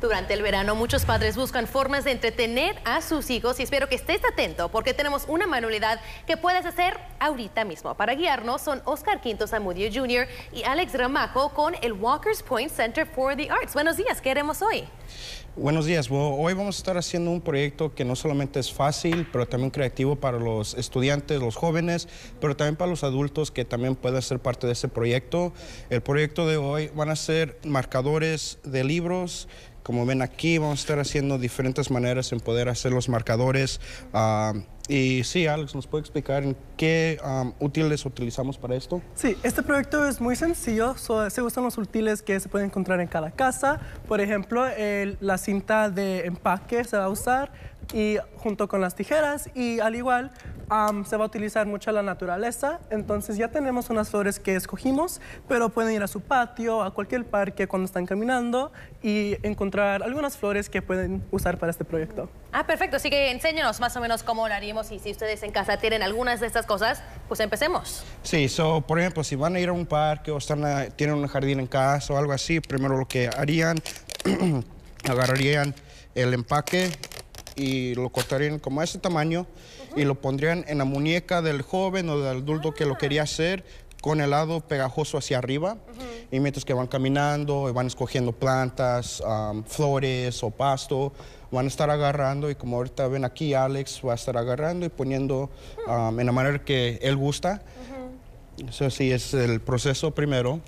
Durante el verano muchos padres buscan formas de entretener a sus hijos y espero que estés atento porque tenemos una manualidad que puedes hacer ahorita mismo. Para guiarnos son Oscar Quinto Amudio Jr. y Alex Ramajo con el Walker's Point Center for the Arts. Buenos días, ¿qué haremos hoy? Buenos días, hoy vamos a estar haciendo un proyecto que no solamente es fácil, pero también creativo para los estudiantes, los jóvenes, pero también para los adultos que también pueden ser parte de ese proyecto. El proyecto de hoy van a ser marcadores de libros, como ven aquí, vamos a estar haciendo diferentes maneras en poder hacer los marcadores. Ah, y sí, Alex, ¿nos puede explicar en qué útiles utilizamos para esto? Sí, este proyecto es muy sencillo. se usan los útiles que se pueden encontrar en cada casa. Por ejemplo, la cinta de empaque se va a usar y junto con las tijeras y al igual se va a utilizar mucho la naturaleza. Entonces ya tenemos unas flores que escogimos, pero pueden ir a su patio, a cualquier parque cuando están caminando y encontrar algunas flores que pueden usar para este proyecto. Ah, perfecto. Así que enséñanos más o menos cómo lo haríamos y si ustedes en casa tienen algunas de estas cosas, pues empecemos. Sí, eso por ejemplo, si van a ir a un parque o están eh, tienen un jardín en casa o algo así, primero lo que harían, agarrarían el empaque y lo cortarían como a ese tamaño y lo pondrían en la muñeca del joven o del adulto que lo quería hacer con el lado pegajoso hacia arriba y mientras que van caminando y van escogiendo plantas, flores o pasto, van a estar agarrando y como ahorita ven aquí Alex va a estar agarrando y poniendo en la manera que él gusta. Eso sí es el proceso primero.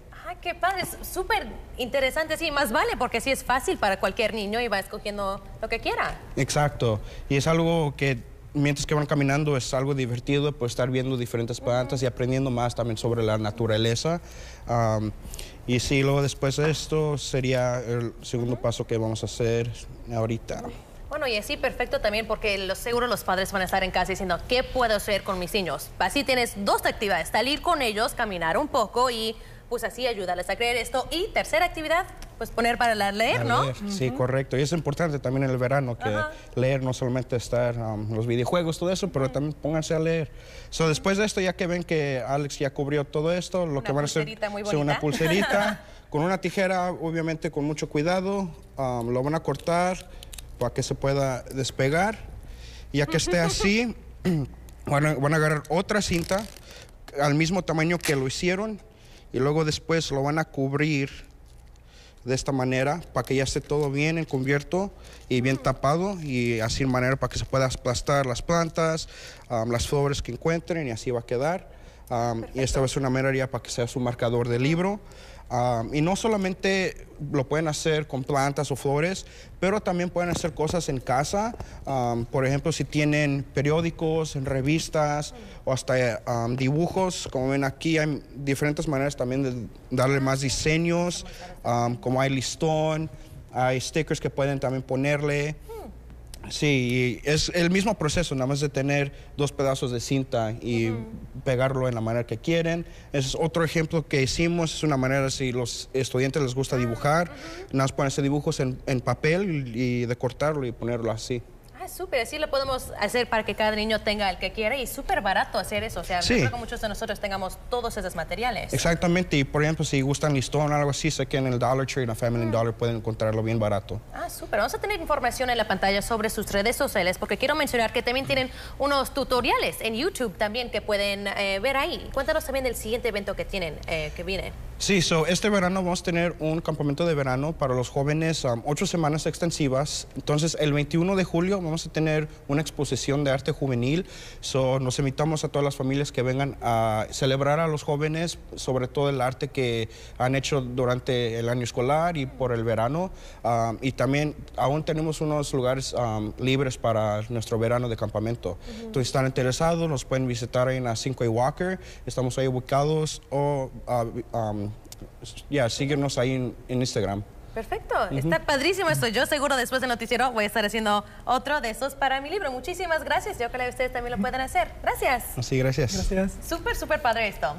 Qué padre, súper interesante, sí, más vale, porque sí es fácil para cualquier niño y va escogiendo lo que quiera. Exacto, y es algo que mientras que van caminando es algo divertido, pues estar viendo diferentes plantas y aprendiendo más también sobre la naturaleza. y sí, luego después de esto sería el segundo paso que vamos a hacer ahorita. Bueno, y así perfecto también porque lo seguro los padres van a estar en casa diciendo, ¿qué puedo hacer con mis niños? Así tienes dos actividades, salir con ellos, caminar un poco y pues así ayudarles a creer esto. Y tercera actividad, pues poner para leer, ¿no? Sí, correcto. Y es importante también en el verano que leer no solamente estar um, los videojuegos, todo eso, pero también pónganse a leer. So, después de esto, ya que ven que Alex ya cubrió todo esto, lo que van a hacer es una pulserita con una tijera, obviamente con mucho cuidado, um, lo van a cortar para que se pueda despegar. Ya que esté así, van, van a agarrar otra cinta al mismo tamaño que lo hicieron y luego después lo van a cubrir de esta manera para que ya esté todo bien encubierto y bien tapado y así de manera para que se pueda aplastar las plantas, las flores que encuentren y así va a quedar. y esta vez a una manera para que sea su marcador de libro y no solamente lo pueden hacer con plantas o flores, pero también pueden hacer cosas en casa. por ejemplo, si tienen periódicos, revistas o hasta dibujos. Como ven aquí, hay diferentes maneras también de darle más diseños, como hay listón, hay stickers que pueden también ponerle. Sí, es el mismo proceso, nada más de tener dos pedazos de cinta y pegarlo en la manera que quieren. Es otro ejemplo que hicimos, es una manera, si los estudiantes les gusta dibujar, nada más ponerse dibujos en, en papel y de cortarlo y ponerlo así. Ah, súper, así lo podemos hacer para que cada niño tenga el que quiere y súper barato hacer eso. O sea, no creo que muchos de nosotros tengamos todos esos materiales. Exactamente, y por ejemplo, si gustan listón o algo así, sé que en el Dollar Tree, en la Family ah. Dollar pueden encontrarlo bien barato. Ah, súper. Vamos a tener información en la pantalla sobre sus redes sociales porque quiero mencionar que también tienen unos tutoriales en YouTube también que pueden eh, ver ahí. Cuéntanos también del siguiente evento que tienen, eh, que viene. Sí, so, este verano vamos a tener un campamento de verano para los jóvenes, um, ocho semanas extensivas. Entonces, el 21 de julio vamos a tener una exposición de arte juvenil. So, nos invitamos a todas las familias que vengan a celebrar a los jóvenes, sobre todo el arte que han hecho durante el año escolar y por el verano. Um, y también aún tenemos unos lugares um, libres para nuestro verano de campamento. Entonces, si Entonces, están interesados, nos pueden visitar en la 5 y Walker. Estamos ahí ubicados o ya síguenos ahí en, Instagram. Perfecto, está padrísimo esto. Yo seguro después del noticiero voy a estar haciendo otro de esos para mi libro. Muchísimas gracias. Yo creo que ustedes también lo pueden hacer. Gracias. Sí, gracias. Gracias. Súper, súper padre esto.